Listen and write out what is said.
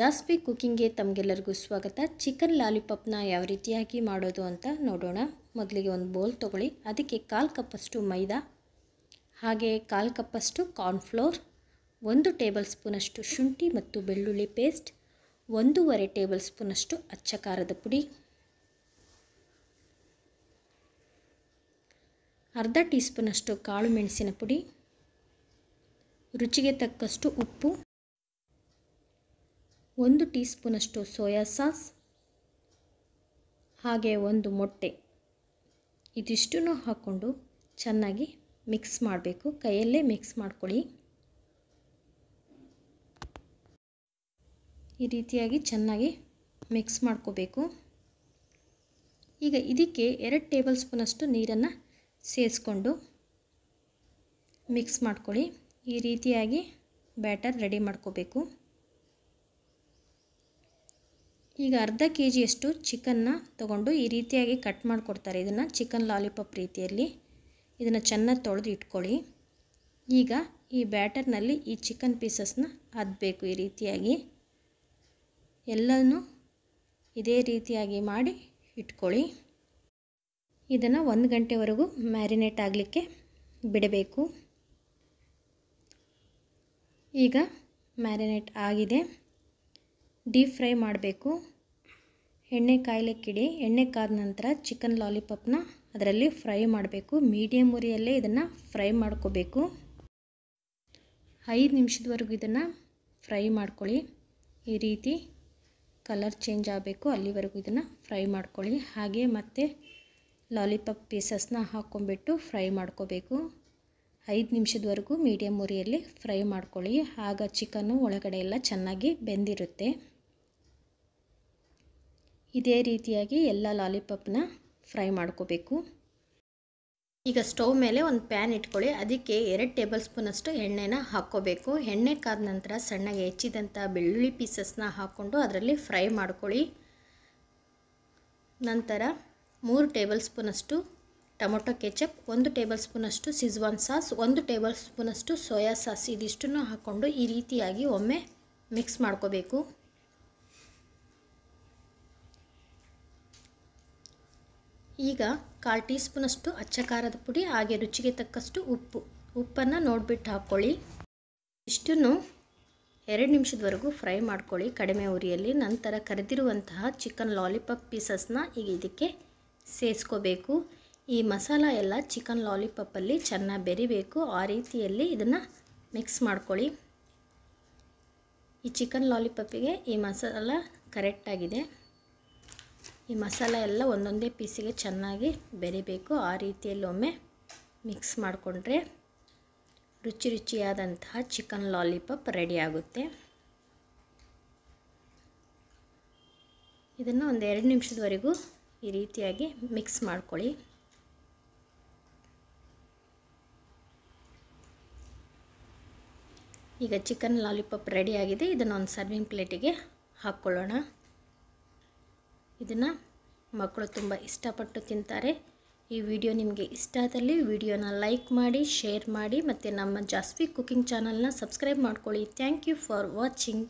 ಜಾಸ್ಪಿ ಕುಕ್ಕಿಂಗ್ಗೆ ತಮಗೆಲ್ಲರಿಗೂ ಸ್ವಾಗತ ಚಿಕನ್ ಲಾಲಿಪಾಪ್ನ ಯಾವ ರೀತಿಯಾಗಿ ಮಾಡೋದು ಅಂತ ನೋಡೋಣ ಮೊದಲಿಗೆ ಒಂದು ಬೌಲ್ ತೊಗೊಳ್ಳಿ ಅದಕ್ಕೆ ಕಾಲು ಕಪ್ಪಷ್ಟು ಮೈದಾ ಹಾಗೆ ಕಾಲು ಕಪ್ಪಷ್ಟು ಕಾರ್ನ್ಫ್ಲೋರ್ ಒಂದು ಟೇಬಲ್ ಸ್ಪೂನಷ್ಟು ಶುಂಠಿ ಮತ್ತು ಬೆಳ್ಳುಳ್ಳಿ ಪೇಸ್ಟ್ ಒಂದೂವರೆ ಟೇಬಲ್ ಸ್ಪೂನಷ್ಟು ಅಚ್ಚ ಪುಡಿ ಅರ್ಧ ಟೀ ಸ್ಪೂನಷ್ಟು ಕಾಳು ಮೆಣಸಿನ ಪುಡಿ ರುಚಿಗೆ ತಕ್ಕಷ್ಟು ಉಪ್ಪು ಒಂದು ಟೀ ಸ್ಪೂನಷ್ಟು ಸೋಯಾ ಸಾಸ್ ಹಾಗೆ ಒಂದು ಮೊಟ್ಟೆ ಇದಿಷ್ಟೂ ಹಾಕ್ಕೊಂಡು ಚೆನ್ನಾಗಿ ಮಿಕ್ಸ್ ಮಾಡಬೇಕು ಕೈಯಲ್ಲೇ ಮಿಕ್ಸ್ ಮಾಡ್ಕೊಳ್ಳಿ ಈ ರೀತಿಯಾಗಿ ಚೆನ್ನಾಗಿ ಮಿಕ್ಸ್ ಮಾಡ್ಕೋಬೇಕು ಈಗ ಇದಕ್ಕೆ ಎರಡು ಟೇಬಲ್ ಸ್ಪೂನಷ್ಟು ನೀರನ್ನು ಸೇರಿಸ್ಕೊಂಡು ಮಿಕ್ಸ್ ಮಾಡ್ಕೊಳ್ಳಿ ಈ ರೀತಿಯಾಗಿ ಬ್ಯಾಟರ್ ರೆಡಿ ಮಾಡ್ಕೋಬೇಕು ಈಗ ಅರ್ಧ ಕೆ ಜಿಯಷ್ಟು ಚಿಕನ್ನ ತಗೊಂಡು ಈ ರೀತಿಯಾಗಿ ಕಟ್ ಮಾಡಿಕೊಡ್ತಾರೆ ಇದನ್ನು ಚಿಕನ್ ಲಾಲಿಪಾಪ್ ರೀತಿಯಲ್ಲಿ ಇದನ್ನು ಚೆನ್ನಾಗಿ ತೊಳೆದು ಇಟ್ಕೊಳ್ಳಿ ಈಗ ಈ ಬ್ಯಾಟರ್ನಲ್ಲಿ ಈ ಚಿಕನ್ ಪೀಸಸ್ನ ಅದ್ಬೇಕು ಈ ರೀತಿಯಾಗಿ ಎಲ್ಲನೂ ಇದೇ ರೀತಿಯಾಗಿ ಮಾಡಿ ಇಟ್ಕೊಳ್ಳಿ ಇದನ್ನು ಒಂದು ಗಂಟೆವರೆಗೂ ಮ್ಯಾರಿನೇಟ್ ಆಗಲಿಕ್ಕೆ ಬಿಡಬೇಕು ಈಗ ಮ್ಯಾರಿನೇಟ್ ಆಗಿದೆ ಡೀಪ್ ಫ್ರೈ ಮಾಡಬೇಕು ಎಣ್ಣೆ ಕಿಡಿ ಎಣ್ಣೆ ಕಾದ ನಂತರ ಚಿಕನ್ ಲಾಲಿಪಾಪ್ನ ಅದರಲ್ಲಿ ಫ್ರೈ ಮಾಡಬೇಕು ಮೀಡಿಯಮ್ ಉರಿಯಲ್ಲೇ ಇದನ್ನು ಫ್ರೈ ಮಾಡ್ಕೋಬೇಕು ಐದು ನಿಮಿಷದವರೆಗೂ ಇದನ್ನು ಫ್ರೈ ಮಾಡ್ಕೊಳ್ಳಿ ಈ ರೀತಿ ಕಲರ್ ಚೇಂಜ್ ಆಗಬೇಕು ಅಲ್ಲಿವರೆಗೂ ಇದನ್ನು ಫ್ರೈ ಮಾಡ್ಕೊಳ್ಳಿ ಹಾಗೆ ಮತ್ತೆ ಲಾಲಿಪಾಪ್ ಪೀಸಸ್ನ ಹಾಕ್ಕೊಂಬಿಟ್ಟು ಫ್ರೈ ಮಾಡ್ಕೋಬೇಕು ಐದು ನಿಮಿಷದವರೆಗೂ ಮೀಡಿಯಮ್ ಉರಿಯಲ್ಲಿ ಫ್ರೈ ಮಾಡ್ಕೊಳ್ಳಿ ಆಗ ಚಿಕನ್ನು ಒಳಗಡೆ ಎಲ್ಲ ಚೆನ್ನಾಗಿ ಬೆಂದಿರುತ್ತೆ ಇದೇ ರೀತಿಯಾಗಿ ಎಲ್ಲ ಲಾಲಿಪಾಪ್ನ ಫ್ರೈ ಮಾಡ್ಕೋಬೇಕು ಈಗ ಸ್ಟೌವ್ ಮೇಲೆ ಒಂದು ಪ್ಯಾನ್ ಇಟ್ಕೊಳ್ಳಿ ಅದಕ್ಕೆ ಎರಡು ಟೇಬಲ್ ಸ್ಪೂನಷ್ಟು ಎಣ್ಣೆನ ಹಾಕ್ಕೋಬೇಕು ಎಣ್ಣೆ ಕಾದ ನಂತರ ಸಣ್ಣಗೆ ಹೆಚ್ಚಿದಂಥ ಬೆಳ್ಳುಳ್ಳಿ ಪೀಸಸ್ನ ಹಾಕ್ಕೊಂಡು ಅದರಲ್ಲಿ ಫ್ರೈ ಮಾಡ್ಕೊಳ್ಳಿ ನಂತರ ಮೂರು ಟೇಬಲ್ ಸ್ಪೂನಷ್ಟು ಟೊಮೊಟೊ ಕೆಚಪ್ ಒಂದು ಟೇಬಲ್ ಸ್ಪೂನಷ್ಟು ಸಿಜ್ವಾನ್ ಸಾಸ್ ಒಂದು ಟೇಬಲ್ ಸ್ಪೂನಷ್ಟು ಸೋಯಾ ಸಾಸ್ ಇದಿಷ್ಟನ್ನು ಹಾಕ್ಕೊಂಡು ಈ ರೀತಿಯಾಗಿ ಒಮ್ಮೆ ಮಿಕ್ಸ್ ಮಾಡ್ಕೋಬೇಕು ಈಗ ಕಾಲು ಟೀ ಸ್ಪೂನಷ್ಟು ಅಚ್ಚ ಪುಡಿ ಹಾಗೆ ರುಚಿಗೆ ತಕ್ಕಷ್ಟು ಉಪ್ಪು ಉಪ್ಪನ್ನು ನೋಡಿಬಿಟ್ಟು ಹಾಕ್ಕೊಳ್ಳಿ ಇಷ್ಟನ್ನು ಎರಡು ನಿಮಿಷದವರೆಗೂ ಫ್ರೈ ಮಾಡ್ಕೊಳ್ಳಿ ಕಡಿಮೆ ಉರಿಯಲ್ಲಿ ನಂತರ ಕರೆದಿರುವಂತಹ ಚಿಕನ್ ಲಾಲಿಪಾಪ್ ಪೀಸಸ್ನ ಈಗ ಇದಕ್ಕೆ ಸೇರಿಸ್ಕೋಬೇಕು ಈ ಮಸಾಲ ಎಲ್ಲ ಚಿಕನ್ ಲಾಲಿಪಾಪಲ್ಲಿ ಚೆನ್ನಾಗಿ ಬೆರಿಬೇಕು ಆ ರೀತಿಯಲ್ಲಿ ಇದನ್ನು ಮಿಕ್ಸ್ ಮಾಡ್ಕೊಳ್ಳಿ ಈ ಚಿಕನ್ ಲಾಲಿಪಾಪಿಗೆ ಈ ಮಸಾಲ ಕರೆಕ್ಟಾಗಿದೆ ಈ ಮಸಾಲ ಎಲ್ಲ ಒಂದೊಂದೇ ಪೀಸಿಗೆ ಚೆನ್ನಾಗಿ ಬೆರಿಬೇಕು ಆ ರೀತಿಯಲ್ಲೊಮ್ಮೆ ಒಮ್ಮೆ ಮಿಕ್ಸ್ ಮಾಡಿಕೊಂಡ್ರೆ ರುಚಿ ರುಚಿಯಾದಂತಹ ಚಿಕನ್ ಲಾಲಿಪಾಪ್ ರೆಡಿ ಆಗುತ್ತೆ ಇದನ್ನು ಒಂದು ಎರಡು ನಿಮಿಷದವರೆಗೂ ಈ ರೀತಿಯಾಗಿ ಮಿಕ್ಸ್ ಮಾಡ್ಕೊಳ್ಳಿ ಈಗ ಚಿಕನ್ ಲಾಲಿಪಾಪ್ ರೆಡಿಯಾಗಿದೆ ಇದನ್ನು ಒಂದು ಸರ್ವಿಂಗ್ ಪ್ಲೇಟಿಗೆ ಹಾಕ್ಕೊಳ್ಳೋಣ ಇದನ್ನು ಮಕ್ಕಳು ತುಂಬ ಇಷ್ಟಪಟ್ಟು ತಿಂತಾರೆ ಈ ವಿಡಿಯೋ ನಿಮಗೆ ಇಷ್ಟ ಆದಲ್ಲಿ ವಿಡಿಯೋನ ಲೈಕ್ ಮಾಡಿ ಶೇರ್ ಮಾಡಿ ಮತ್ತು ನಮ್ಮ ಜಾಸ್ವಿ ಕುಕಿಂಗ್ ಚಾನಲ್ನ ಸಬ್ಸ್ಕ್ರೈಬ್ ಮಾಡ್ಕೊಳ್ಳಿ ಥ್ಯಾಂಕ್ ಯು ಫಾರ್ ವಾಚಿಂಗ್